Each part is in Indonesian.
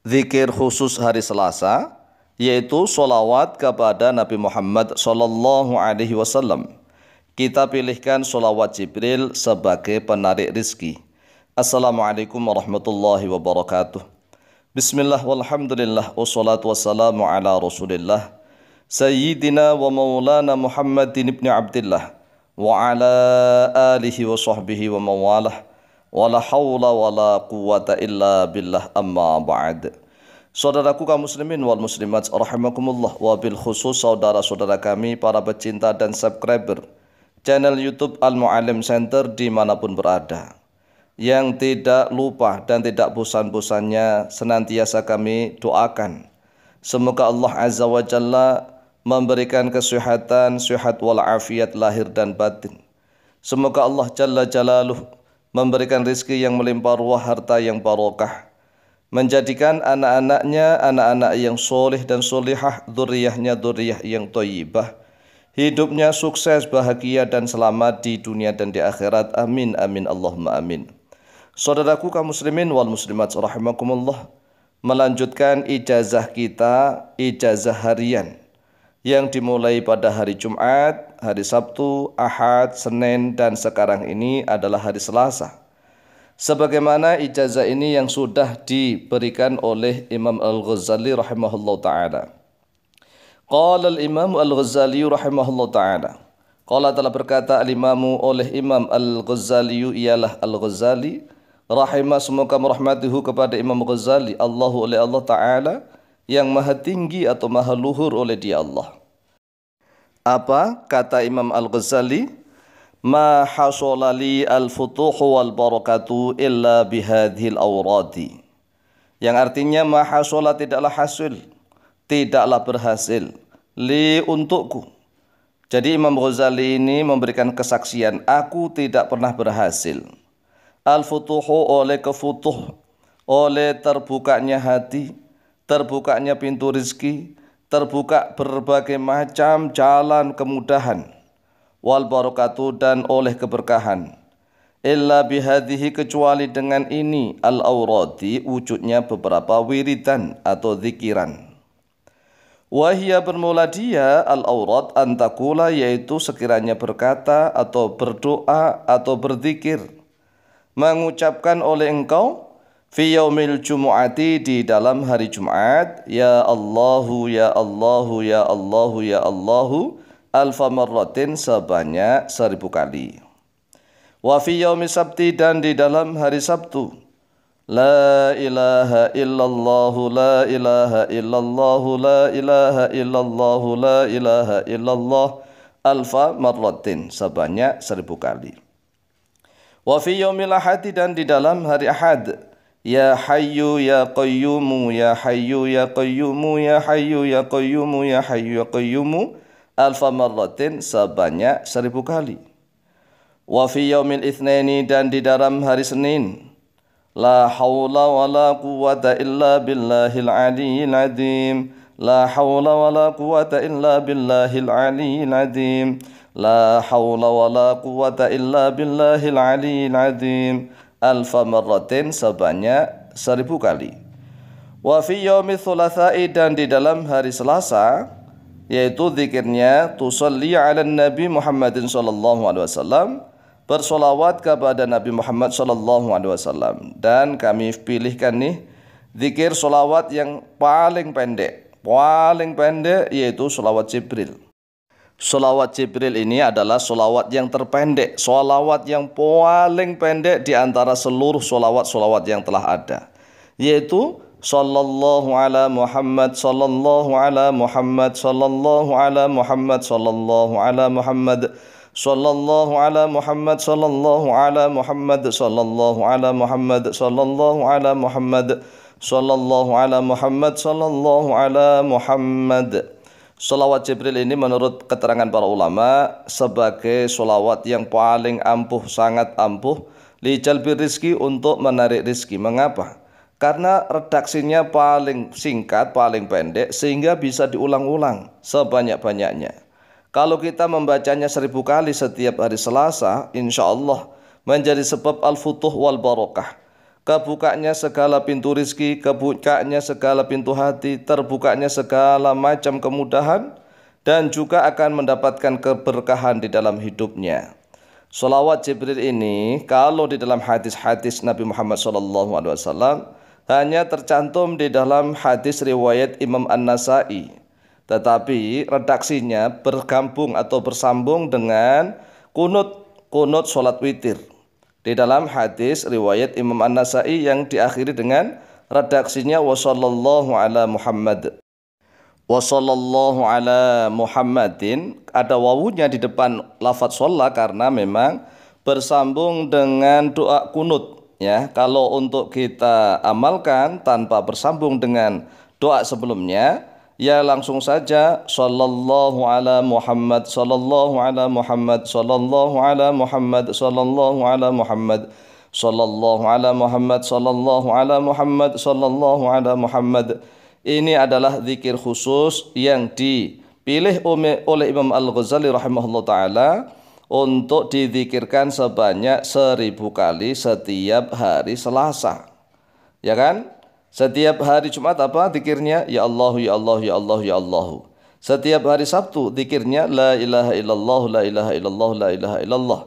zikir khusus hari Selasa yaitu solawat kepada Nabi Muhammad Sallallahu Alaihi Wasallam. Kita pilihkan solawat Jibril sebagai penarik rizki. Assalamualaikum warahmatullahi wabarakatuh. Bismillah walhamdulillah wassalatu wassalamu ala rasulillah Sayyidina wa maulana Muhammadin ibn Abdullah wa ala alihi wa sahbihi wa mawalah wala haula wala quwata illa billah amma ba'd. Saudaraku kaum muslimin wal muslimat rahimakumullah wa bil khusus saudara-saudara kami para pecinta dan subscriber channel YouTube Al Muallim Center dimanapun berada yang tidak lupa dan tidak bosan-bosannya senantiasa kami doakan semoga Allah Azza wa Jalla memberikan kesehatan, sehat wal afiat lahir dan batin. Semoga Allah Jalla Jalaluhu memberikan rizki yang melimpah ruah harta yang barokah, menjadikan anak-anaknya anak-anak yang soleh dan solehah, duriyahnya duriyah yang toyibah, hidupnya sukses, bahagia dan selamat di dunia dan di akhirat. Amin, amin, Allahumma amin. Saudaraku kaum muslimin wal muslimat rahimakumullah, melanjutkan ijazah kita, ijazah harian yang dimulai pada hari Jumat, hari Sabtu, Ahad, Senin, dan sekarang ini adalah hari Selasa. Sebagaimana ijazah ini yang sudah diberikan oleh Imam Al-Ghazali rahimahullah ta'ala. Qala al-Imam Al-Ghazali rahimahullah ta'ala. Qala telah berkata al-Imamu oleh Imam Al-Ghazali ialah Al-Ghazali. Rahimah semoga merahmatihu kepada Imam Ghazali. Allahu oleh Allah ta'ala yang maha tinggi atau maha luhur oleh dia Allah. Apa kata Imam Al-Ghazali? Ma hasolali al-futuhu wal barakatu illa bihadhil awradi. Yang artinya ma hasola tidaklah hasil, tidaklah berhasil. Li untukku. Jadi Imam Ghazali ini memberikan kesaksian, aku tidak pernah berhasil. Al-futuhu oleh kefutuh, oleh terbukanya hati, terbukanya pintu rizki, terbuka berbagai macam jalan kemudahan wal barakatu dan oleh keberkahan illa bihadihi kecuali dengan ini al aurati wujudnya beberapa wiridan atau zikiran wahia bermula dia al aurat antakula yaitu sekiranya berkata atau berdoa atau berzikir mengucapkan oleh engkau fi yaumil jumu'ati di dalam hari Jumat ya Allahu ya Allahu ya Allahu ya Allahu alfa marratin sebanyak seribu kali wa fi yaumi sabti dan di dalam hari Sabtu la ilaha illallah la ilaha illallah la ilaha illallah la ilaha illallah alfa marratin sebanyak seribu kali wa fi yaumil ahadi dan di dalam hari Ahad يا حي يا قيوم يا حي يا قيوم يا حي يا قيوم يا حي يا قيوم ألف مرة sebanyak seribu kali. وفي يوم الاثنين dan di dalam hari Senin لا حول ولا قوة إلا بالله العلي العظيم لا حول ولا قوة إلا بالله العلي العظيم لا حول ولا قوة إلا بالله العلي العظيم alfa marratin sebanyak seribu kali. Wa fi yaumi thulathai dan di dalam hari Selasa yaitu zikirnya tusalli ala Nabi Muhammadin sallallahu alaihi wasallam bersolawat kepada Nabi Muhammad sallallahu alaihi wasallam dan kami pilihkan nih zikir solawat yang paling pendek paling pendek yaitu solawat Jibril Solawat Jibril ini adalah solawat yang terpendek, solawat yang paling pendek di antara seluruh solawat-solawat yang telah ada. Yaitu Sallallahu ala Muhammad Sallallahu ala Muhammad Sallallahu ala Muhammad Sallallahu ala Muhammad Sallallahu ala Muhammad Sallallahu ala Muhammad Sallallahu ala Muhammad Sallallahu ala Muhammad Sallallahu ala Muhammad Sallallahu ala Muhammad Solawat Jibril ini menurut keterangan para ulama sebagai solawat yang paling ampuh, sangat ampuh lijalbi rizki untuk menarik rizki. Mengapa? Karena redaksinya paling singkat, paling pendek sehingga bisa diulang-ulang sebanyak-banyaknya. Kalau kita membacanya seribu kali setiap hari Selasa, insya Allah menjadi sebab al-futuh wal barokah kebukanya segala pintu rizki, kebukanya segala pintu hati, terbukanya segala macam kemudahan, dan juga akan mendapatkan keberkahan di dalam hidupnya. Salawat Jibril ini kalau di dalam hadis-hadis Nabi Muhammad SAW hanya tercantum di dalam hadis riwayat Imam An-Nasai. Tetapi redaksinya bergabung atau bersambung dengan kunut kunut sholat witir di dalam hadis riwayat Imam An-Nasai yang diakhiri dengan redaksinya wa ala Muhammad. Wa ala Muhammadin ada wawunya di depan lafaz sholla karena memang bersambung dengan doa kunut ya. Kalau untuk kita amalkan tanpa bersambung dengan doa sebelumnya, ya langsung saja sallallahu ala Muhammad sallallahu ala Muhammad sallallahu ala Muhammad sallallahu ala Muhammad sallallahu ala Muhammad sallallahu ala Muhammad sallallahu ala Muhammad ini adalah zikir khusus yang dipilih oleh Imam Al-Ghazali rahimahullah taala untuk dizikirkan sebanyak seribu kali setiap hari Selasa. Ya kan? Setiap hari Jumat apa dikirnya? Ya Allahu, Ya Allahu, Ya Allahu, Ya Allahu. Setiap hari Sabtu dikirnya La ilaha illallah, La ilaha illallah, La ilaha illallah.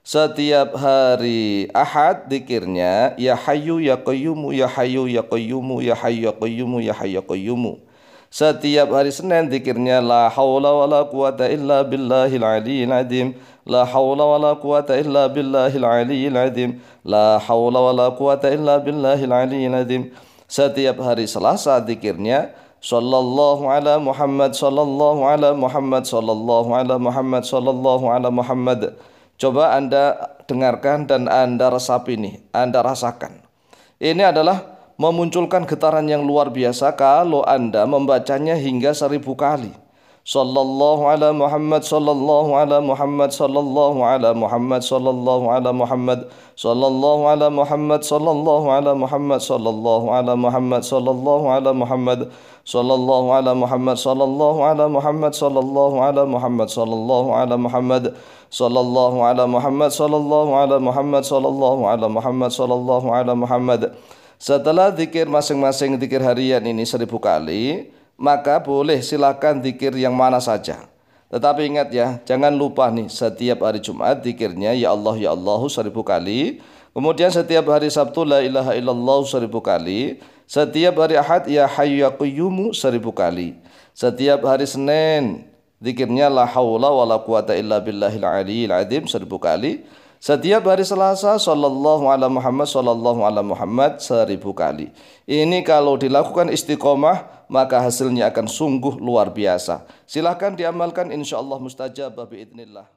Setiap hari Ahad dikirnya Ya hayu Ya Qayyumu, Ya hayu Ya Qayyumu, Ya hayu Ya Qayyumu, Ya hayu Ya Qayyumu. Setiap hari Senin dikirnya La hawla wa la quwata illa billahil aliyyil adim La hawla wa la quwata illa billahil aliyyil adim La hawla wa la quwata illa billahil aliyyil adim setiap hari Selasa zikirnya sallallahu ala Muhammad sallallahu ala Muhammad sallallahu ala Muhammad sallallahu ala Muhammad coba Anda dengarkan dan Anda resapi ini Anda rasakan ini adalah memunculkan getaran yang luar biasa kalau Anda membacanya hingga seribu kali صلى الله على محمد صلى الله على محمد صلى الله على محمد صلى الله على محمد صلى الله على محمد صلى الله على محمد صلى الله على محمد صلى الله على محمد صلى الله على محمد صلى الله على محمد صلى الله على محمد صلى الله على محمد صلى الله على محمد صلى الله على محمد صلى الله على محمد صلى الله على محمد Setelah zikir masing-masing zikir harian ini seribu kali, maka boleh silakan dikir yang mana saja. Tetapi ingat ya, jangan lupa nih setiap hari Jumat dikirnya ya Allah ya Allah seribu kali. Kemudian setiap hari Sabtu la ilaha illallah seribu kali. Setiap hari Ahad ya hayu ya Qayyumu seribu kali. Setiap hari Senin dikirnya la haula wala quwata illa billahil aliyil azim seribu kali. Setiap hari Selasa sallallahu alaihi Muhammad sallallahu alaihi Muhammad seribu kali. Ini kalau dilakukan istiqomah maka hasilnya akan sungguh luar biasa. Silahkan diamalkan insya Allah bi idnillah.